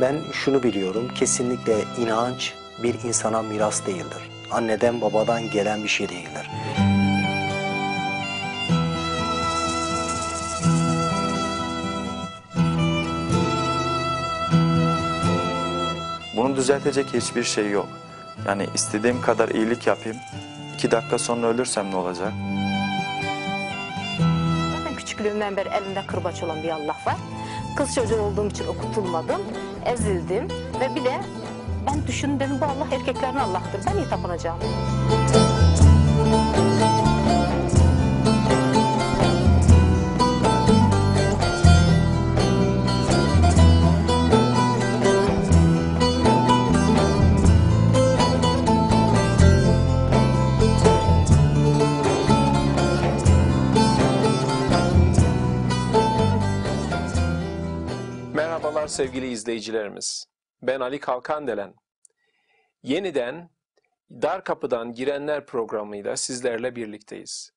ben şunu biliyorum, kesinlikle inanç bir insana miras değildir. Anneden babadan gelen bir şey değildir. Bunu düzeltecek hiçbir şey yok. Yani istediğim kadar iyilik yapayım, iki dakika sonra ölürsem ne olacak? Zaten küçüklüğümden beri elinde kırbaç olan bir Allah var. Kız çocuğu olduğum için okutulmadım, ezildim ve bile ben düşündüm bu Allah erkeklerin Allah'tır. Ben niye tapınacağım? sevgili izleyicilerimiz. Ben Ali Kalkandelen. Yeniden Dar Kapıdan Girenler programıyla sizlerle birlikteyiz.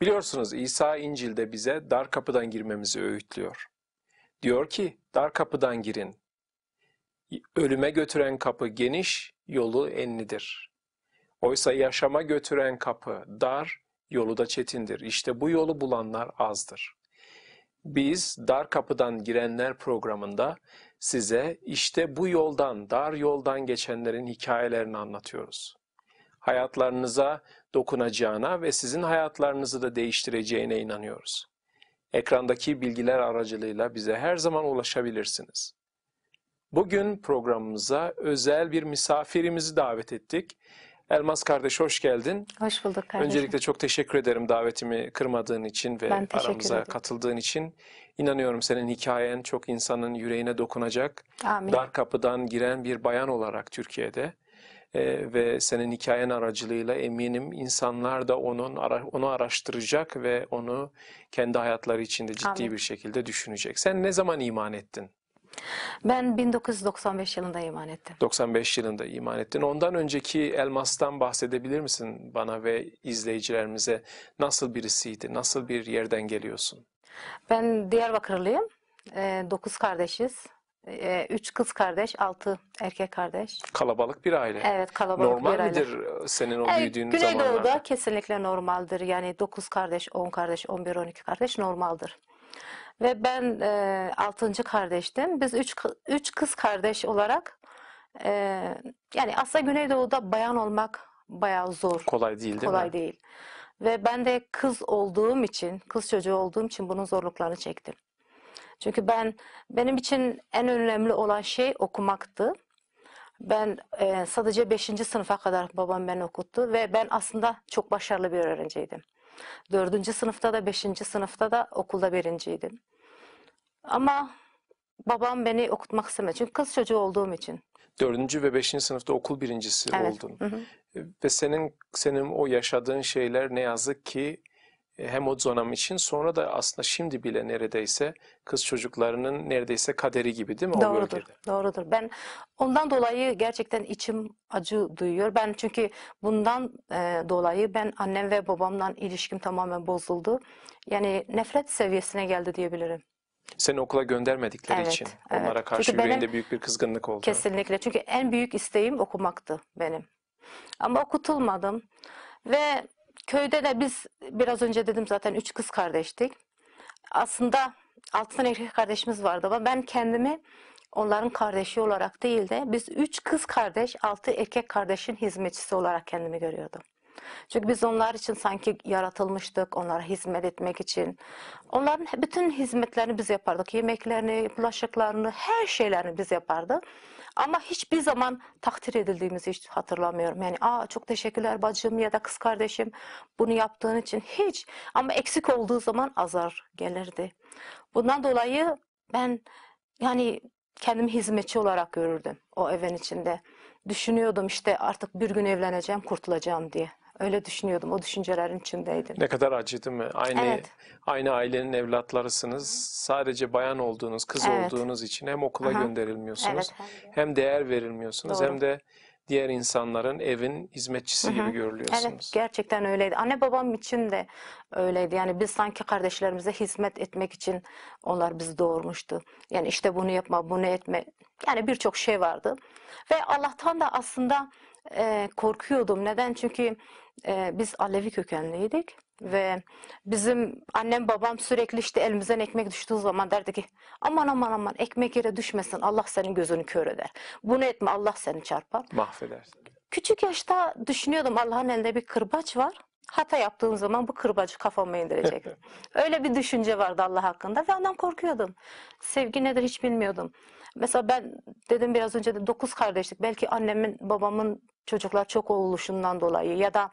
Biliyorsunuz İsa İncil'de bize dar kapıdan girmemizi öğütlüyor. Diyor ki dar kapıdan girin. Ölüme götüren kapı geniş, yolu enlidir. Oysa yaşama götüren kapı dar, yolu da çetindir. İşte bu yolu bulanlar azdır. Biz Dar Kapıdan Girenler programında size işte bu yoldan, dar yoldan geçenlerin hikayelerini anlatıyoruz. Hayatlarınıza dokunacağına ve sizin hayatlarınızı da değiştireceğine inanıyoruz. Ekrandaki bilgiler aracılığıyla bize her zaman ulaşabilirsiniz. Bugün programımıza özel bir misafirimizi davet ettik Elmas kardeş hoş geldin. Hoş bulduk kardeşim. Öncelikle çok teşekkür ederim davetimi kırmadığın için ve aramıza ederim. katıldığın için. İnanıyorum senin hikayen çok insanın yüreğine dokunacak. Amin. Dar kapıdan giren bir bayan olarak Türkiye'de ee, ve senin hikayen aracılığıyla eminim insanlar da onun onu araştıracak ve onu kendi hayatları içinde ciddi Amin. bir şekilde düşünecek. Sen ne zaman iman ettin? Ben 1995 yılında iman ettim. 95 yılında iman ettin. Ondan önceki elmastan bahsedebilir misin bana ve izleyicilerimize? Nasıl birisiydi? Nasıl bir yerden geliyorsun? Ben Diyarbakırlıyım. E, dokuz kardeşiz. E, üç kız kardeş, altı erkek kardeş. Kalabalık bir aile. Evet, kalabalık Normal bir aile. midir senin o Evet, büyüdüğün Güneydoğu'da zamanlar? kesinlikle normaldir. Yani 9 kardeş, 10 kardeş, 11, 12 kardeş normaldir. Ve ben e, 6. kardeştim. Biz üç üç kız kardeş olarak e, yani aslında Güneydoğu'da bayan olmak bayağı zor. Kolay değil değil Kolay mi? değil. Ve ben de kız olduğum için, kız çocuğu olduğum için bunun zorluklarını çektim. Çünkü ben benim için en önemli olan şey okumaktı. Ben e, sadece 5. sınıfa kadar babam beni okuttu ve ben aslında çok başarılı bir öğrenciydim. Dördüncü sınıfta da, beşinci sınıfta da okulda birinciydim. Ama babam beni okutmak istemedi. Çünkü kız çocuğu olduğum için. Dördüncü ve beşinci sınıfta okul birincisi evet. oldun. Hı hı. Ve senin senin o yaşadığın şeyler ne yazık ki e, hem o dönem için sonra da aslında şimdi bile neredeyse kız çocuklarının neredeyse kaderi gibi değil mi doğrudur, o Doğrudur. Ben ondan dolayı gerçekten içim acı duyuyor. Ben çünkü bundan e, dolayı ben annem ve babamla ilişkim tamamen bozuldu. Yani nefret seviyesine geldi diyebilirim. Seni okula göndermedikleri evet, için evet. onlara karşı çünkü yüreğinde benim, büyük bir kızgınlık oldu. Kesinlikle. Çünkü en büyük isteğim okumaktı benim. Ama okutulmadım. Ve Köyde de biz biraz önce dedim zaten üç kız kardeştik. Aslında altı tane erkek kardeşimiz vardı ama ben kendimi onların kardeşi olarak değil de biz üç kız kardeş, altı erkek kardeşin hizmetçisi olarak kendimi görüyordum. Çünkü biz onlar için sanki yaratılmıştık, onlara hizmet etmek için. Onların bütün hizmetlerini biz yapardık. Yemeklerini, bulaşıklarını, her şeylerini biz yapardık. Ama hiçbir zaman takdir edildiğimizi hiç hatırlamıyorum. Yani aa çok teşekkürler bacım ya da kız kardeşim bunu yaptığın için hiç. Ama eksik olduğu zaman azar gelirdi. Bundan dolayı ben yani kendimi hizmetçi olarak görürdüm o evin içinde. Düşünüyordum işte artık bir gün evleneceğim, kurtulacağım diye. Öyle düşünüyordum. O düşüncelerin içindeydim. Ne kadar acı değil mi? Aynı evet. aynı ailenin evlatlarısınız. Sadece bayan olduğunuz, kız evet. olduğunuz için hem okula Aha. gönderilmiyorsunuz, evet, hem, değer verilmiyorsunuz, Doğru. hem de diğer insanların evin hizmetçisi Hı-hı. gibi görülüyorsunuz. Evet gerçekten öyleydi. Anne babam için de öyleydi. Yani biz sanki kardeşlerimize hizmet etmek için onlar bizi doğurmuştu. Yani işte bunu yapma, bunu etme. Yani birçok şey vardı. Ve Allah'tan da aslında e, korkuyordum. Neden? Çünkü e, biz Alevi kökenliydik ve bizim annem babam sürekli işte elimizden ekmek düştüğü zaman derdi ki aman aman aman ekmek yere düşmesin Allah senin gözünü kör eder. Bunu etme Allah seni çarpar. Mahvedersin. Küçük yaşta düşünüyordum Allah'ın elinde bir kırbaç var. Hata yaptığım zaman bu kırbacı kafama indirecek. Öyle bir düşünce vardı Allah hakkında ve ondan korkuyordum. Sevgi nedir hiç bilmiyordum. Mesela ben dedim biraz önce de dokuz kardeşlik. Belki annemin, babamın çocuklar çok oluşundan dolayı ya da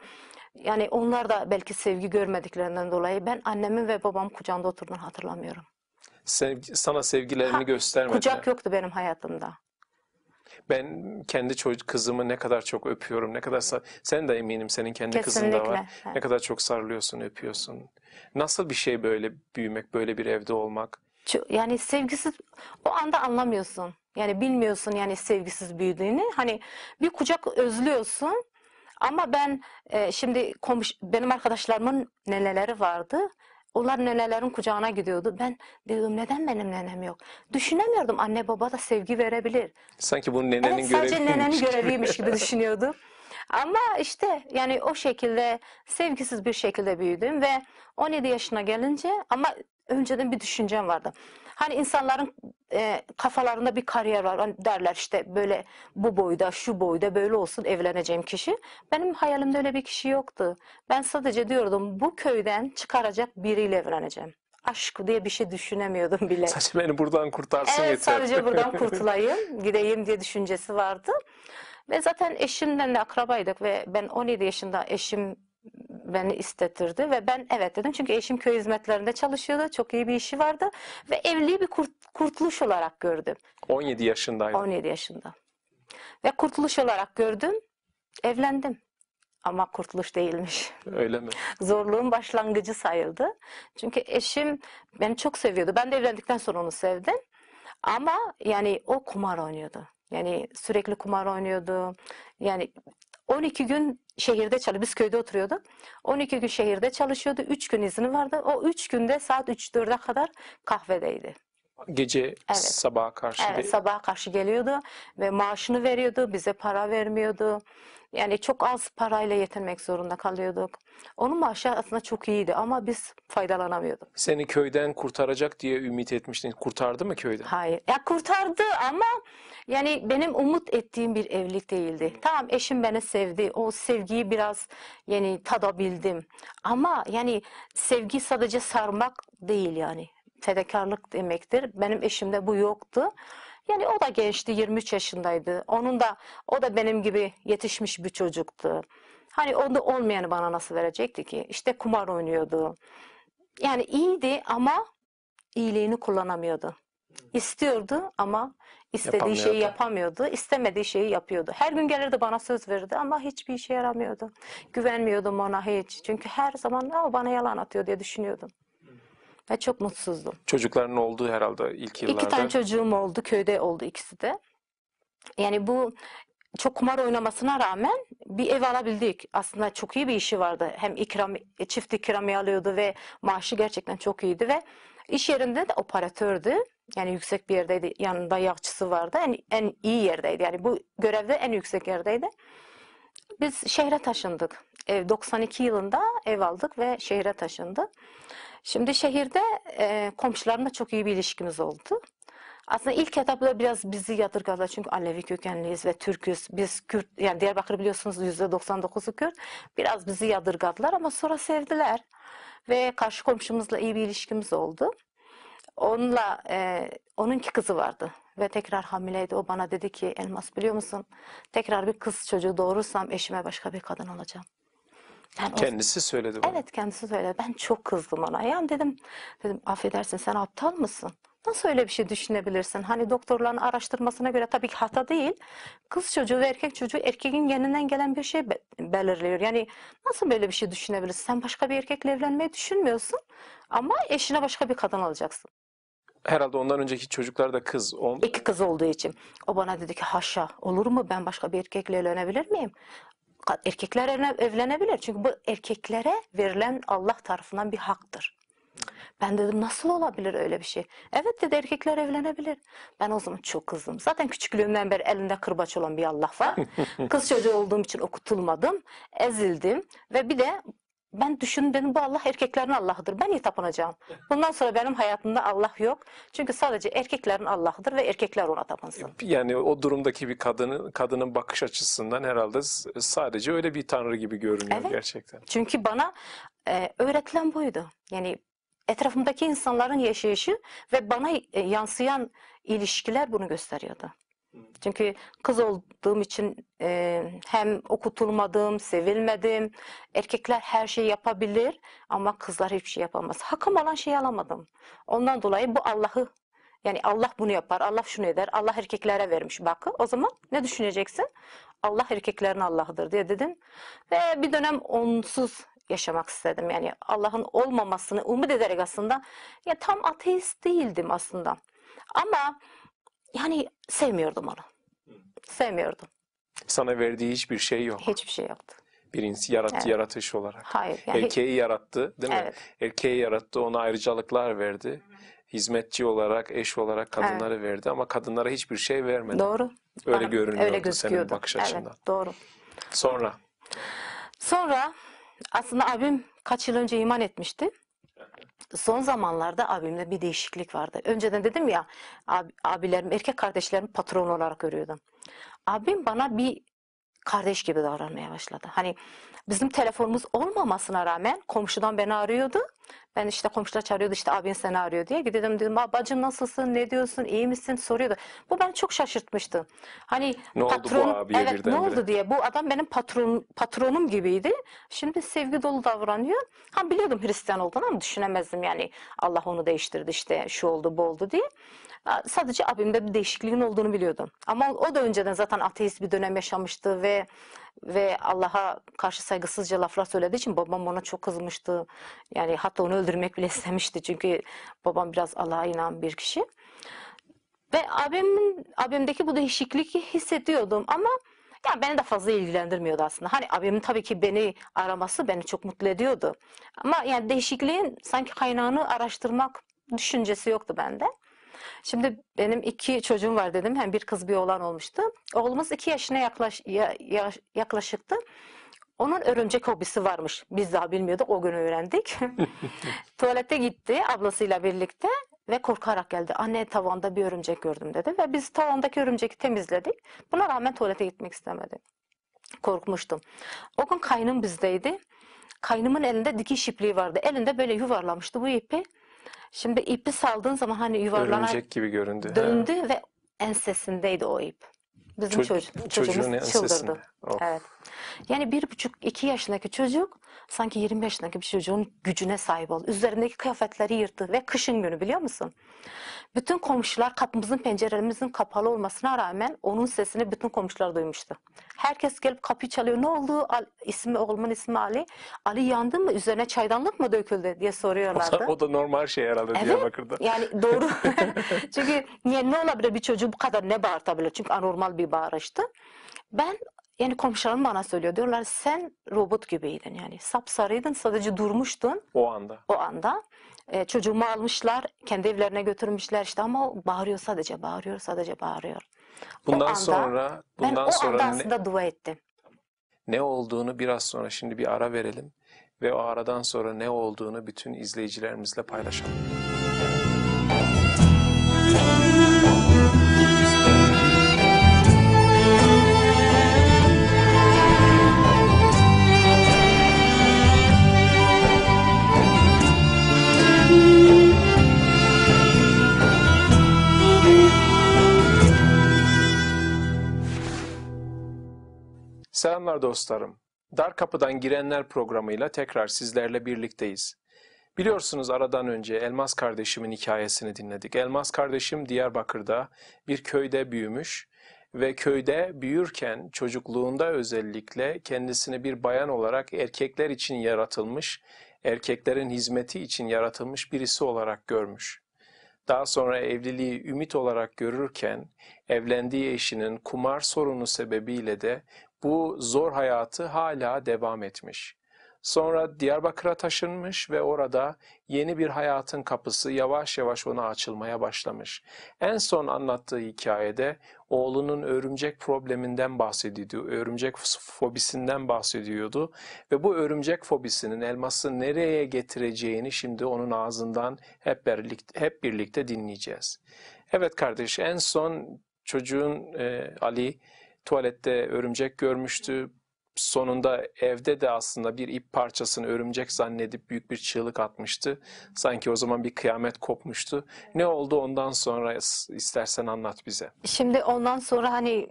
yani onlar da belki sevgi görmediklerinden dolayı ben annemin ve babam kucağında oturduğunu hatırlamıyorum. Sevgi, sana sevgilerini ha, göstermediler. Kucak yoktu benim hayatımda. Ben kendi çocuk kızımı ne kadar çok öpüyorum, ne kadar sar sen de eminim senin kendi kızın da var. Evet. Ne kadar çok sarılıyorsun, öpüyorsun. Nasıl bir şey böyle büyümek, böyle bir evde olmak? yani sevgisiz o anda anlamıyorsun. Yani bilmiyorsun yani sevgisiz büyüdüğünü. Hani bir kucak özlüyorsun. Ama ben e, şimdi komş benim arkadaşlarımın neneleri vardı. Onlar nenelerin kucağına gidiyordu. Ben dedim neden benim nenem yok? Düşünemiyordum anne baba da sevgi verebilir. Sanki bu nenenin evet, sadece nenenin göreviymiş gibi düşünüyordum. Ama işte yani o şekilde sevgisiz bir şekilde büyüdüm ve 17 yaşına gelince ama önceden bir düşüncem vardı. Hani insanların e, kafalarında bir kariyer var. Hani derler işte böyle bu boyda, şu boyda böyle olsun evleneceğim kişi. Benim hayalimde öyle bir kişi yoktu. Ben sadece diyordum bu köyden çıkaracak biriyle evleneceğim. Aşk diye bir şey düşünemiyordum bile. Sadece beni buradan kurtarsın evet, yeter. sadece buradan kurtulayım, gideyim diye düşüncesi vardı. Ve zaten eşimden de akrabaydık ve ben 17 yaşında eşim beni istetirdi ve ben evet dedim. Çünkü eşim köy hizmetlerinde çalışıyordu. Çok iyi bir işi vardı ve evliliği bir kurt, kurtuluş olarak gördüm. 17 yaşındaydı. 17 yaşında. Ve kurtuluş olarak gördüm. Evlendim. Ama kurtuluş değilmiş. Öyle mi? Zorluğun başlangıcı sayıldı. Çünkü eşim beni çok seviyordu. Ben de evlendikten sonra onu sevdim. Ama yani o kumar oynuyordu. Yani sürekli kumar oynuyordu. Yani 12 gün şehirde çalışıyordu. Biz köyde oturuyorduk. 12 gün şehirde çalışıyordu. 3 gün izni vardı. O 3 günde saat 3-4'e kadar kahvedeydi. Gece evet. sabaha karşı. Evet de... sabaha karşı geliyordu ve maaşını veriyordu, bize para vermiyordu. Yani çok az parayla yetinmek zorunda kalıyorduk. Onun maaşı aslında çok iyiydi ama biz faydalanamıyorduk. Seni köyden kurtaracak diye ümit etmiştin. Kurtardı mı köyden? Hayır. Ya kurtardı ama yani benim umut ettiğim bir evlilik değildi. Tamam eşim beni sevdi. O sevgiyi biraz yani tadabildim. Ama yani sevgi sadece sarmak değil yani fedakarlık demektir. Benim eşimde bu yoktu. Yani o da gençti, 23 yaşındaydı. Onun da o da benim gibi yetişmiş bir çocuktu. Hani onda olmayanı bana nasıl verecekti ki? İşte kumar oynuyordu. Yani iyiydi ama iyiliğini kullanamıyordu. İstiyordu ama istediği şeyi yapamıyordu. İstemediği şeyi yapıyordu. Her gün gelirdi bana söz verirdi ama hiçbir işe yaramıyordu. Güvenmiyordum ona hiç. Çünkü her zaman o bana yalan atıyor diye düşünüyordum ve çok mutsuzdum. Çocukların olduğu herhalde ilk yıllarda. İki tane çocuğum oldu, köyde oldu ikisi de. Yani bu çok kumar oynamasına rağmen bir ev alabildik. Aslında çok iyi bir işi vardı. Hem ikram, çift ikramiye alıyordu ve maaşı gerçekten çok iyiydi ve iş yerinde de operatördü. Yani yüksek bir yerdeydi. Yanında yağçısı vardı. En, en iyi yerdeydi. Yani bu görevde en yüksek yerdeydi. Biz şehre taşındık. 92 yılında ev aldık ve şehre taşındı. Şimdi şehirde e, komşularımla çok iyi bir ilişkimiz oldu. Aslında ilk etapta biraz bizi yadırgadılar çünkü Alevi kökenliyiz ve Türküz. Biz Kürt, yani Diyarbakır biliyorsunuz %99'u Kürt. Biraz bizi yadırgadılar ama sonra sevdiler. Ve karşı komşumuzla iyi bir ilişkimiz oldu. Onunla, e, onunki kızı vardı ve tekrar hamileydi. O bana dedi ki Elmas biliyor musun? Tekrar bir kız çocuğu doğurursam eşime başka bir kadın alacağım. Sen o- Kendisi söyledi bana. Evet kendisi söyledi. Ben çok kızdım ona. Yani dedim, dedim affedersin sen aptal mısın? Nasıl öyle bir şey düşünebilirsin? Hani doktorların araştırmasına göre tabii ki hata değil. Kız çocuğu ve erkek çocuğu erkeğin geninden gelen bir şey belirliyor. Yani nasıl böyle bir şey düşünebilirsin? Sen başka bir erkekle evlenmeyi düşünmüyorsun ama eşine başka bir kadın alacaksın. Herhalde ondan önceki çocuklar da kız. on İki kız olduğu için. O bana dedi ki haşa olur mu ben başka bir erkekle evlenebilir miyim? erkekler evlenebilir. Çünkü bu erkeklere verilen Allah tarafından bir haktır. Ben dedim nasıl olabilir öyle bir şey? Evet dedi erkekler evlenebilir. Ben o zaman çok kızdım. Zaten küçüklüğümden beri elinde kırbaç olan bir Allah var. Kız çocuğu olduğum için okutulmadım, ezildim ve bir de ben düşündüm dedim bu Allah erkeklerin Allah'ıdır. Ben niye tapınacağım? Bundan sonra benim hayatımda Allah yok. Çünkü sadece erkeklerin Allah'ıdır ve erkekler ona tapınsın. Yani o durumdaki bir kadının kadının bakış açısından herhalde sadece öyle bir tanrı gibi görünüyor evet. gerçekten. Çünkü bana e, öğretilen buydu. Yani etrafımdaki insanların yaşayışı ve bana e, yansıyan ilişkiler bunu gösteriyordu. Çünkü kız olduğum için e, hem okutulmadım, sevilmedim. Erkekler her şeyi yapabilir ama kızlar hiçbir şey yapamaz. Hakkım olan şeyi alamadım. Ondan dolayı bu Allah'ı yani Allah bunu yapar, Allah şunu eder, Allah erkeklere vermiş bakı. O zaman ne düşüneceksin? Allah erkeklerin Allah'ıdır diye dedim. Ve bir dönem onsuz yaşamak istedim. Yani Allah'ın olmamasını umut ederek aslında ya tam ateist değildim aslında. Ama yani sevmiyordum onu. Sevmiyordum. Sana verdiği hiçbir şey yok. Hiçbir şey yoktu. insi yarattı evet. yaratış olarak. Hayır. Yani Erkeği hiç... yarattı değil mi? Evet. Erkeği yarattı ona ayrıcalıklar verdi. Hizmetçi olarak, eş olarak kadınları evet. verdi ama kadınlara hiçbir şey vermedi. Doğru. Öyle Bana, görünüyordu öyle senin bakış açından. Evet, doğru. Sonra? Sonra aslında abim kaç yıl önce iman etmişti son zamanlarda abimle bir değişiklik vardı. Önceden dedim ya ab, abilerim, erkek kardeşlerim patron olarak görüyordum. Abim bana bir kardeş gibi davranmaya başladı. Hani Bizim telefonumuz olmamasına rağmen komşudan beni arıyordu. Ben işte komşular çağırıyordu işte abin seni arıyor diye. Gidiyordum dedim bacım nasılsın ne diyorsun iyi misin soruyordu. Bu ben çok şaşırtmıştı. Hani ne patron, oldu bu abiye evet, Ne oldu diye bu adam benim patron, patronum gibiydi. Şimdi sevgi dolu davranıyor. Ha biliyordum Hristiyan olduğunu ama düşünemezdim yani Allah onu değiştirdi işte şu oldu bu oldu diye. Sadece abimde bir değişikliğin olduğunu biliyordum. Ama o da önceden zaten ateist bir dönem yaşamıştı ve ve Allah'a karşı saygısızca laflar söylediği için babam ona çok kızmıştı. Yani hatta onu öldürmek bile istemişti. Çünkü babam biraz Allah'a inan bir kişi. Ve abimin, abimdeki bu değişikliği hissediyordum ama yani beni de fazla ilgilendirmiyordu aslında. Hani abimin tabii ki beni araması beni çok mutlu ediyordu. Ama yani değişikliğin sanki kaynağını araştırmak düşüncesi yoktu bende. Şimdi benim iki çocuğum var dedim. Hem bir kız bir oğlan olmuştu. Oğlumuz iki yaşına yaklaş, ya, yaklaşıktı. Onun örümcek hobisi varmış. Biz daha bilmiyorduk. O gün öğrendik. Tuvalete gitti ablasıyla birlikte ve korkarak geldi. Anne tavanda bir örümcek gördüm dedi ve biz tavandaki örümceği temizledik. Buna rağmen tuvalete gitmek istemedi. Korkmuştum. O gün kaynım bizdeydi. Kaynımın elinde dikiş ipliği vardı. Elinde böyle yuvarlamıştı bu ipi. Şimdi ipi saldığın zaman hani yuvarlanan Örümcek gibi göründü. döndü ve ensesindeydi o ip. Bizim Çocuk, çocuğumuz çıldırdı. Of. Oh. Evet. Yani bir buçuk iki yaşındaki çocuk sanki 25 yaşındaki bir çocuğun gücüne sahip oldu. Üzerindeki kıyafetleri yırttı ve kışın günü biliyor musun? Bütün komşular kapımızın pencerelerimizin kapalı olmasına rağmen onun sesini bütün komşular duymuştu. Herkes gelip kapıyı çalıyor. Ne oldu? Al, ismi oğlumun ismi Ali. Ali yandı mı? Üzerine çaydanlık mı döküldü diye soruyorlardı. O da, o da normal şey herhalde evet, Diyarbakır'da. Yani doğru. Çünkü niye ne olabilir bir çocuk bu kadar ne bağırtabilir? Çünkü anormal bir gibi bağırıştı. Ben yani komşularım bana söylüyor. Diyorlar sen robot gibiydin yani. Sapsarıydın sadece durmuştun. O anda. O anda. E, çocuğumu almışlar kendi evlerine götürmüşler işte ama o bağırıyor sadece bağırıyor sadece bağırıyor. Bundan anda, sonra bundan ben o sonra anda aslında ne, dua ettim. Ne olduğunu biraz sonra şimdi bir ara verelim ve o aradan sonra ne olduğunu bütün izleyicilerimizle paylaşalım. Selamlar dostlarım. Dar Kapıdan Girenler programıyla tekrar sizlerle birlikteyiz. Biliyorsunuz aradan önce Elmas kardeşimin hikayesini dinledik. Elmas kardeşim Diyarbakır'da bir köyde büyümüş ve köyde büyürken çocukluğunda özellikle kendisini bir bayan olarak erkekler için yaratılmış, erkeklerin hizmeti için yaratılmış birisi olarak görmüş. Daha sonra evliliği ümit olarak görürken evlendiği eşinin kumar sorunu sebebiyle de bu zor hayatı hala devam etmiş. Sonra Diyarbakır'a taşınmış ve orada yeni bir hayatın kapısı yavaş yavaş ona açılmaya başlamış. En son anlattığı hikayede oğlunun örümcek probleminden bahsediyordu, örümcek fobisinden bahsediyordu ve bu örümcek fobisinin elması nereye getireceğini şimdi onun ağzından hep birlikte, hep birlikte dinleyeceğiz. Evet kardeş en son çocuğun e, Ali tuvalette örümcek görmüştü. Sonunda evde de aslında bir ip parçasını örümcek zannedip büyük bir çığlık atmıştı. Sanki o zaman bir kıyamet kopmuştu. Ne oldu ondan sonra istersen anlat bize. Şimdi ondan sonra hani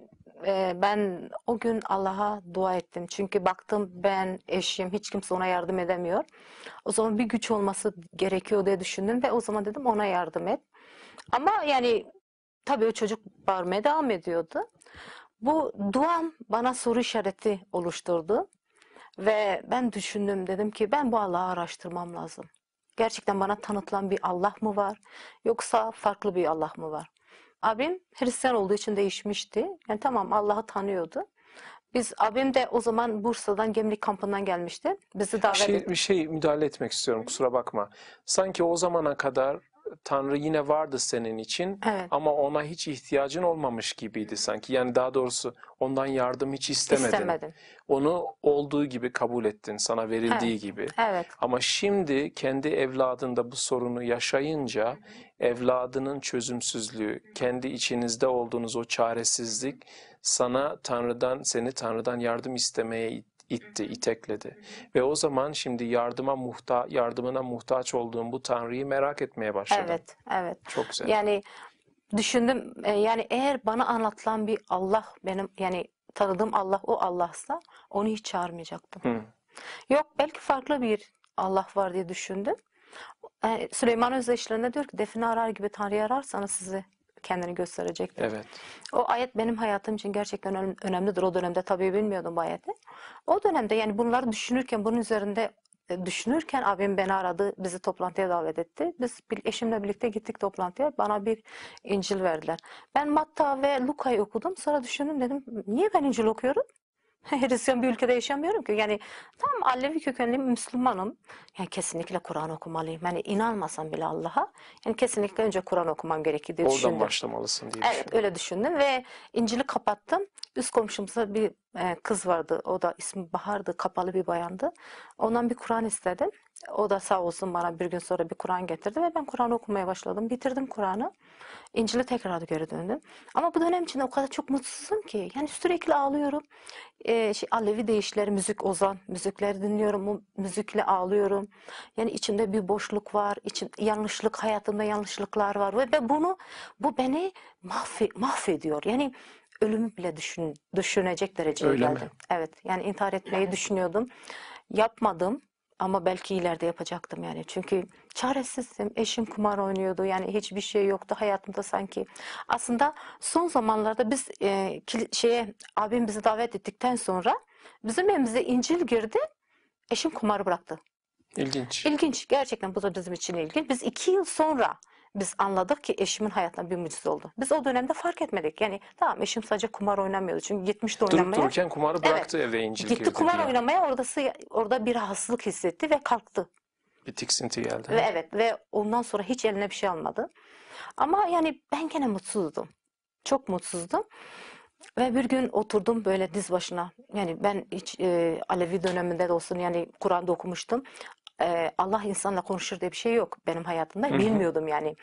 e, ben o gün Allah'a dua ettim. Çünkü baktım ben eşim hiç kimse ona yardım edemiyor. O zaman bir güç olması gerekiyor diye düşündüm ve o zaman dedim ona yardım et. Ama yani tabii o çocuk bağırmaya devam ediyordu. Bu duam bana soru işareti oluşturdu. Ve ben düşündüm dedim ki ben bu Allah'ı araştırmam lazım. Gerçekten bana tanıtılan bir Allah mı var yoksa farklı bir Allah mı var? Abim Hristiyan olduğu için değişmişti. Yani tamam Allah'ı tanıyordu. Biz abim de o zaman Bursa'dan Gemlik kampından gelmişti. Bizi davet bir şey, etti. Bir şey müdahale etmek istiyorum kusura bakma. Sanki o zamana kadar Tanrı yine vardı senin için evet. ama ona hiç ihtiyacın olmamış gibiydi sanki. Yani daha doğrusu ondan yardım hiç istemedin. İstemedin. Onu olduğu gibi kabul ettin, sana verildiği evet. gibi. Evet. Ama şimdi kendi evladında bu sorunu yaşayınca evladının çözümsüzlüğü, kendi içinizde olduğunuz o çaresizlik sana Tanrı'dan, seni Tanrı'dan yardım istemeye itti, itekledi. Ve o zaman şimdi yardıma muhta yardımına muhtaç olduğum bu Tanrı'yı merak etmeye başladım. Evet, evet. Çok güzel. Yani düşündüm e, yani eğer bana anlatılan bir Allah benim yani tanıdığım Allah o Allah'sa onu hiç çağırmayacaktım. Hı. Yok belki farklı bir Allah var diye düşündüm. E, Süleyman Özdeşlerine diyor ki define arar gibi Tanrı'yı ararsanız sizi kendini gösterecektir. Evet. O ayet benim hayatım için gerçekten önemlidir. O dönemde tabii bilmiyordum bu ayeti. O dönemde yani bunları düşünürken, bunun üzerinde e, düşünürken abim beni aradı, bizi toplantıya davet etti. Biz eşimle birlikte gittik toplantıya. Bana bir İncil verdiler. Ben Matta ve Luka'yı okudum. Sonra düşündüm dedim, niye ben İncil okuyorum? Hristiyan bir ülkede yaşamıyorum ki. Yani tam Alevi kökenli Müslümanım. Yani kesinlikle Kur'an okumalıyım. Yani inanmasam bile Allah'a. Yani kesinlikle önce Kur'an okumam gerekir diye Oradan düşündüm. Oradan başlamalısın diye Evet öyle düşündüm ve İncil'i kapattım. Üst komşumuza bir ee, kız vardı. O da ismi Bahar'dı. Kapalı bir bayandı. Ondan bir Kur'an istedim. O da sağ olsun bana bir gün sonra bir Kur'an getirdi ve ben Kur'an okumaya başladım. Bitirdim Kur'an'ı. İncil'i tekrar geri döndüm. Ama bu dönem içinde o kadar çok mutsuzum ki. Yani sürekli ağlıyorum. Ee, şey, Alevi deyişler, müzik ozan. Müzikleri dinliyorum. Bu müzikle ağlıyorum. Yani içinde bir boşluk var. İçim, yanlışlık, hayatımda yanlışlıklar var. Ve ben bunu, bu beni mahve, mahvediyor. Yani ölümü bile düşün, düşünecek dereceye Öyle geldim. Mi? Evet yani intihar etmeyi düşünüyordum. Yapmadım ama belki ileride yapacaktım yani. Çünkü çaresizdim. Eşim kumar oynuyordu. Yani hiçbir şey yoktu hayatımda sanki. Aslında son zamanlarda biz e, şeye abim bizi davet ettikten sonra bizim evimize İncil girdi. Eşim kumarı bıraktı. İlginç. İlginç. Gerçekten bu da bizim için ilginç. Biz iki yıl sonra biz anladık ki eşimin hayatına bir mucize oldu. Biz o dönemde fark etmedik. Yani tamam eşim sadece kumar oynamıyordu. Çünkü gitmişti oynamaya. Durup dururken kumarı bıraktı evet, eve incil Gitti kumar yani. oynamaya oradası, orada bir rahatsızlık hissetti ve kalktı. Bir tiksinti geldi. Ve evet ve ondan sonra hiç eline bir şey almadı. Ama yani ben gene mutsuzdum. Çok mutsuzdum. Ve bir gün oturdum böyle diz başına. Yani ben hiç e, Alevi döneminde de olsun yani Kur'an'da okumuştum e, Allah insanla konuşur diye bir şey yok benim hayatımda. Bilmiyordum yani.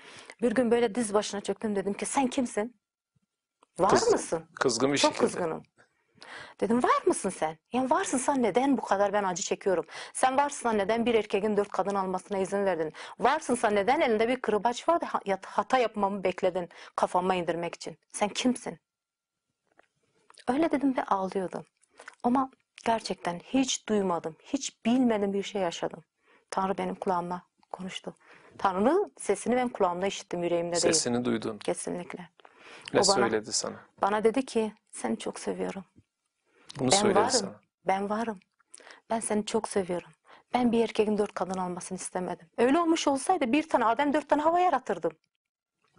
Bir gün böyle diz başına çöktüm dedim ki sen kimsin? Var Kız, mısın? Kızgın bir Çok şekilde. kızgınım. Dedim var mısın sen? Yani varsın sen neden bu kadar ben acı çekiyorum? Sen varsın sen neden bir erkeğin dört kadın almasına izin verdin? Varsın sen neden elinde bir kırbaç var da hata yapmamı bekledin kafama indirmek için? Sen kimsin? Öyle dedim ve ağlıyordum. Ama gerçekten hiç duymadım, hiç bilmedim bir şey yaşadım. Tanrı benim kulağıma konuştu. Tanrı sesini ben kulağımda işittim, yüreğimde Sesini değil. Sesini duydun. Kesinlikle. Ne o söyledi bana, sana? Bana dedi ki seni çok seviyorum. Bunu ben söyledi varım. sana. Ben varım. Ben seni çok seviyorum. Ben bir erkeğin dört kadın olmasını istemedim. Öyle olmuş olsaydı bir tane Adem dört tane hava yaratırdım.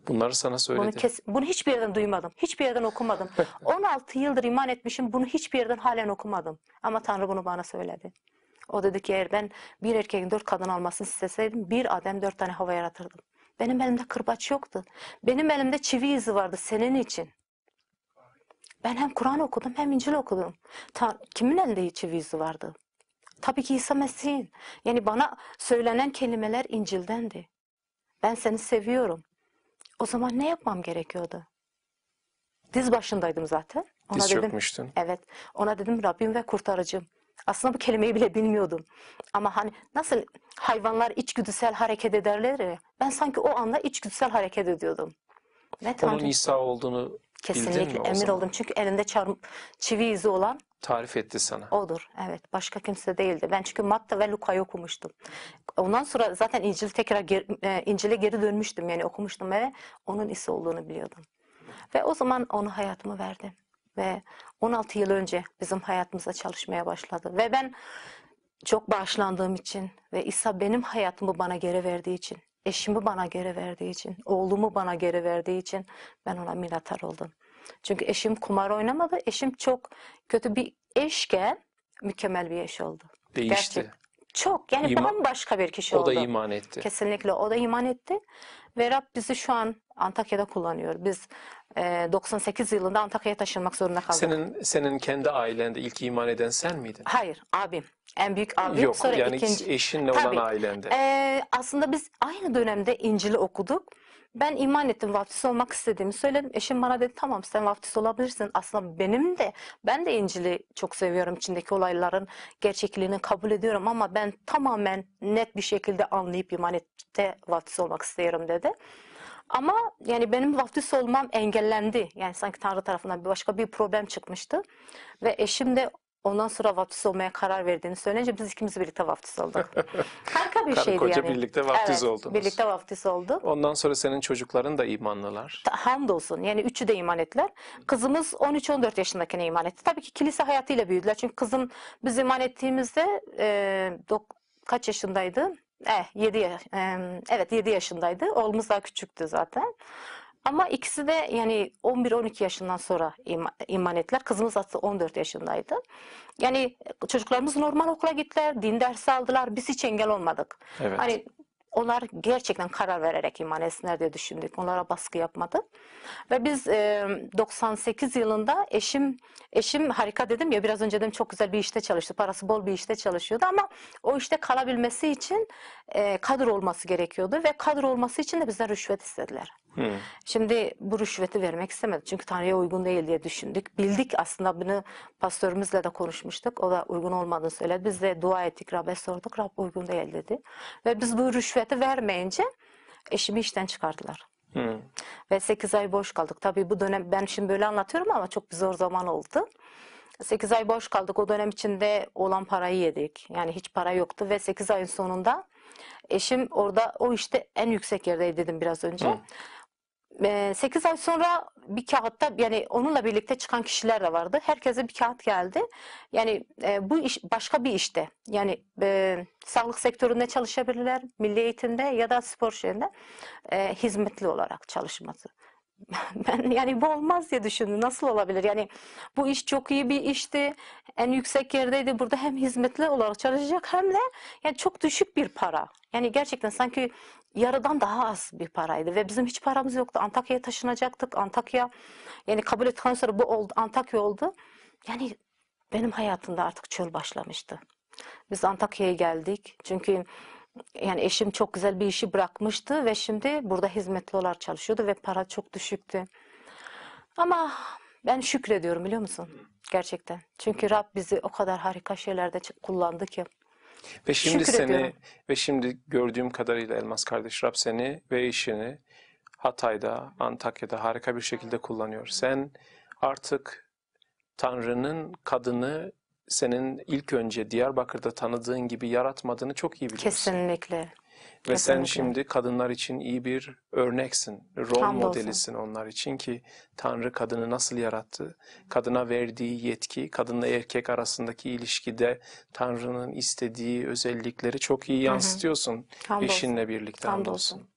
Bunları sana söyledi. Bunu, kes, bunu hiçbir yerden duymadım. Hiçbir yerden okumadım. 16 yıldır iman etmişim. Bunu hiçbir yerden halen okumadım. Ama Tanrı bunu bana söyledi. O dedi ki eğer ben bir erkeğin dört kadın almasını isteseydim bir adam dört tane hava yaratırdım. Benim elimde kırbaç yoktu. Benim elimde çivi izi vardı senin için. Ben hem Kur'an okudum hem İncil okudum. Ta, kimin elinde çivi izi vardı? Tabii ki İsa Mesih'in. Yani bana söylenen kelimeler İncil'dendi. Ben seni seviyorum. O zaman ne yapmam gerekiyordu? Diz başındaydım zaten. Ona Diz dedim, çökmüştün. Evet. Ona dedim Rabbim ve kurtarıcım. Aslında bu kelimeyi bile bilmiyordum. Ama hani nasıl hayvanlar içgüdüsel hareket ederler ya. Ben sanki o anda içgüdüsel hareket ediyordum. Ve Onun İsa olduğunu Kesinlikle mi emin oldum. Çünkü elinde çar, çivi izi olan tarif etti sana. Odur. Evet. Başka kimse değildi. Ben çünkü Matta ve Luka'yı okumuştum. Ondan sonra zaten İncil tekrar ger, e, İncil'e geri dönmüştüm. Yani okumuştum ve onun isi olduğunu biliyordum. Ve o zaman onu hayatımı verdim ve 16 yıl önce bizim hayatımıza çalışmaya başladı. Ve ben çok bağışlandığım için ve İsa benim hayatımı bana geri verdiği için, eşimi bana geri verdiği için, oğlumu bana geri verdiği için ben ona milatar oldum. Çünkü eşim kumar oynamadı. Eşim çok kötü bir eşken mükemmel bir eş oldu. Değişti. Gerçek. Çok yani İma, bambaşka bir kişi o oldu. O da iman etti. Kesinlikle o da iman etti. Ve Rab bizi şu an Antakya'da kullanıyor. Biz e, 98 yılında Antakya'ya taşınmak zorunda kaldık. Senin senin kendi ailende ilk iman eden sen miydin? Hayır, abim. En büyük abim. Yok, sonra yani ikinci... eşinle Tabii. olan ailende. E, aslında biz aynı dönemde İncil'i okuduk. Ben iman ettim, vaftiz olmak istediğimi söyledim. Eşim bana dedi tamam sen vaftiz olabilirsin. Aslında benim de, ben de İncil'i çok seviyorum. İçindeki olayların gerçekliğini kabul ediyorum ama ben tamamen net bir şekilde anlayıp iman edip vaftiz olmak istiyorum dedi. Ama yani benim vaftiz olmam engellendi. Yani sanki Tanrı tarafından bir başka bir problem çıkmıştı. Ve eşim de ondan sonra vaftiz olmaya karar verdiğini söyleyince biz ikimiz birlikte vaftiz olduk. Harika bir Karı şeydi koca yani. birlikte vaftiz evet, oldunuz. Birlikte vaftiz olduk. Ondan sonra senin çocukların da imanlılar. Ta- Hamdolsun yani üçü de iman ettiler. Kızımız 13-14 yaşındakine iman etti. Tabii ki kilise hayatıyla büyüdüler. Çünkü kızım biz iman ettiğimizde e, dok- kaç yaşındaydı? E, 7 e, evet 7 yaşındaydı. Oğlumuz daha küçüktü zaten. Ama ikisi de yani 11-12 yaşından sonra iman, iman ettiler. Kızımız aslında 14 yaşındaydı. Yani çocuklarımız normal okula gittiler, din dersi aldılar. Biz hiç engel olmadık. Evet. Hani onlar gerçekten karar vererek iman etsinler diye düşündük. Onlara baskı yapmadı. Ve biz e, 98 yılında eşim eşim harika dedim ya biraz önce dedim çok güzel bir işte çalıştı. Parası bol bir işte çalışıyordu ama o işte kalabilmesi için e, kadro olması gerekiyordu ve kadro olması için de bizden rüşvet istediler. Hı. Şimdi bu rüşveti vermek istemedik Çünkü Tanrı'ya uygun değil diye düşündük. Bildik aslında bunu pastörümüzle de konuşmuştuk. O da uygun olmadığını söyledi. Biz de dua ettik Rab'be sorduk. Rab uygun değil dedi. Ve biz bu rüşveti vermeyince eşimi işten çıkardılar. Hı. Ve 8 ay boş kaldık. Tabii bu dönem ben şimdi böyle anlatıyorum ama çok bir zor zaman oldu. 8 ay boş kaldık. O dönem içinde olan parayı yedik. Yani hiç para yoktu ve 8 ayın sonunda eşim orada o işte en yüksek yerdeydi dedim biraz önce. Hı. 8 ee, ay sonra bir kağıtta yani onunla birlikte çıkan kişiler de vardı. Herkese bir kağıt geldi. Yani e, bu iş başka bir işte. Yani e, sağlık sektöründe çalışabilirler, milli eğitimde ya da spor şeyinde e, hizmetli olarak çalışması. ben yani bu olmaz diye düşündüm. Nasıl olabilir? Yani bu iş çok iyi bir işti. En yüksek yerdeydi. Burada hem hizmetli olarak çalışacak hem de yani çok düşük bir para. Yani gerçekten sanki yarıdan daha az bir paraydı ve bizim hiç paramız yoktu. Antakya'ya taşınacaktık. Antakya yani kabul ettikten sonra bu oldu. Antakya oldu. Yani benim hayatımda artık çöl başlamıştı. Biz Antakya'ya geldik. Çünkü yani eşim çok güzel bir işi bırakmıştı ve şimdi burada hizmetli olarak çalışıyordu ve para çok düşüktü. Ama ben şükrediyorum biliyor musun? Gerçekten. Çünkü Rab bizi o kadar harika şeylerde kullandı ki. Ve şimdi seni ve şimdi gördüğüm kadarıyla Elmas kardeş Rab seni ve işini Hatay'da, Antakya'da harika bir şekilde kullanıyor. Sen artık Tanrı'nın kadını senin ilk önce Diyarbakır'da tanıdığın gibi yaratmadığını çok iyi biliyorsun. Kesinlikle. Ve Kesinlikle. sen şimdi kadınlar için iyi bir örneksin, rol Hamdolsun. modelisin onlar için ki Tanrı kadını nasıl yarattı, kadına verdiği yetki, kadınla erkek arasındaki ilişkide Tanrı'nın istediği özellikleri çok iyi yansıtıyorsun Hı -hı. Hamdolsun. eşinle birlikte. Hamdolsun. Hamdolsun.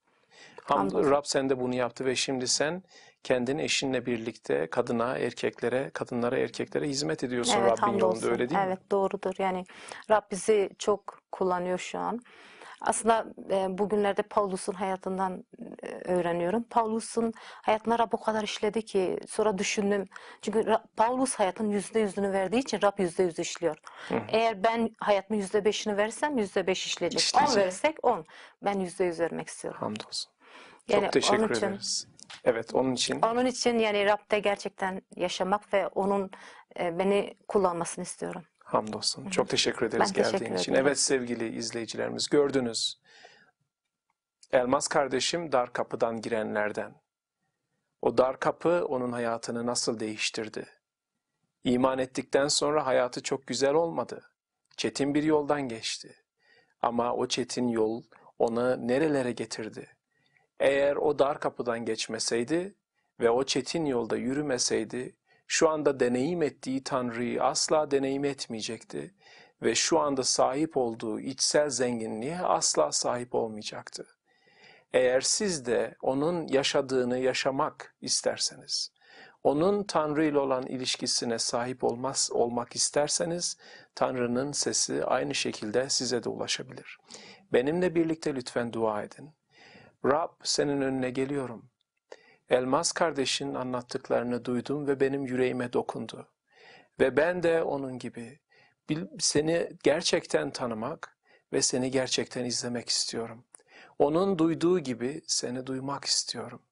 Hamdolsun. Rab sen de bunu yaptı ve şimdi sen kendini eşinle birlikte kadına, erkeklere, kadınlara, erkeklere hizmet ediyorsun evet, Rabbin yolunda olsun. öyle değil evet, mi? Evet doğrudur. Yani Rab bizi çok kullanıyor şu an. Aslında e, bugünlerde Paulus'un hayatından e, öğreniyorum. Paulus'un hayatına Rab o kadar işledi ki sonra düşündüm. Çünkü Rab, Paulus hayatın yüzde yüzünü verdiği için Rab yüzde yüz işliyor. Hı hı. Eğer ben hayatımın yüzde beşini versem yüzde beş işleyecek. İşleyecek. On versek on. Ben yüzde yüz vermek istiyorum. Hamdolsun. Yani Çok teşekkür için, ederiz. Evet onun için. Onun için yani Rab'de gerçekten yaşamak ve onun e, beni kullanmasını istiyorum. Hamdolsun. Hı -hı. Çok teşekkür ederiz ben geldiğin teşekkür için. Evet sevgili izleyicilerimiz gördünüz. Elmas kardeşim dar kapıdan girenlerden. O dar kapı onun hayatını nasıl değiştirdi? İman ettikten sonra hayatı çok güzel olmadı. Çetin bir yoldan geçti. Ama o çetin yol onu nerelere getirdi? Eğer o dar kapıdan geçmeseydi ve o çetin yolda yürümeseydi, şu anda deneyim ettiği Tanrı'yı asla deneyim etmeyecekti ve şu anda sahip olduğu içsel zenginliğe asla sahip olmayacaktı. Eğer siz de onun yaşadığını yaşamak isterseniz, onun Tanrı ile olan ilişkisine sahip olmaz olmak isterseniz Tanrı'nın sesi aynı şekilde size de ulaşabilir. Benimle birlikte lütfen dua edin. Rab senin önüne geliyorum. Elmas kardeşin anlattıklarını duydum ve benim yüreğime dokundu. Ve ben de onun gibi seni gerçekten tanımak ve seni gerçekten izlemek istiyorum. Onun duyduğu gibi seni duymak istiyorum.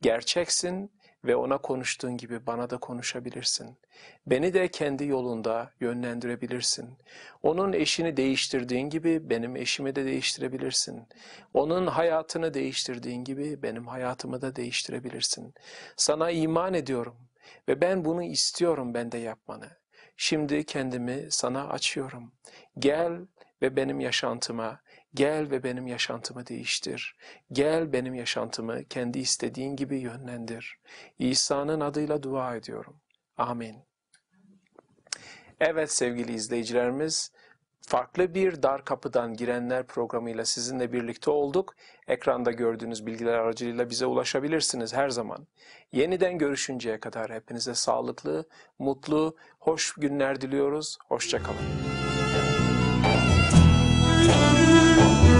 Gerçeksin ve ona konuştuğun gibi bana da konuşabilirsin. Beni de kendi yolunda yönlendirebilirsin. Onun eşini değiştirdiğin gibi benim eşimi de değiştirebilirsin. Onun hayatını değiştirdiğin gibi benim hayatımı da değiştirebilirsin. Sana iman ediyorum ve ben bunu istiyorum ben de yapmanı. Şimdi kendimi sana açıyorum. Gel ve benim yaşantıma, gel ve benim yaşantımı değiştir. Gel benim yaşantımı kendi istediğin gibi yönlendir. İsa'nın adıyla dua ediyorum. Amin. Evet sevgili izleyicilerimiz, farklı bir dar kapıdan girenler programıyla sizinle birlikte olduk. Ekranda gördüğünüz bilgiler aracılığıyla bize ulaşabilirsiniz her zaman. Yeniden görüşünceye kadar hepinize sağlıklı, mutlu, hoş günler diliyoruz. Hoşçakalın. 嗯。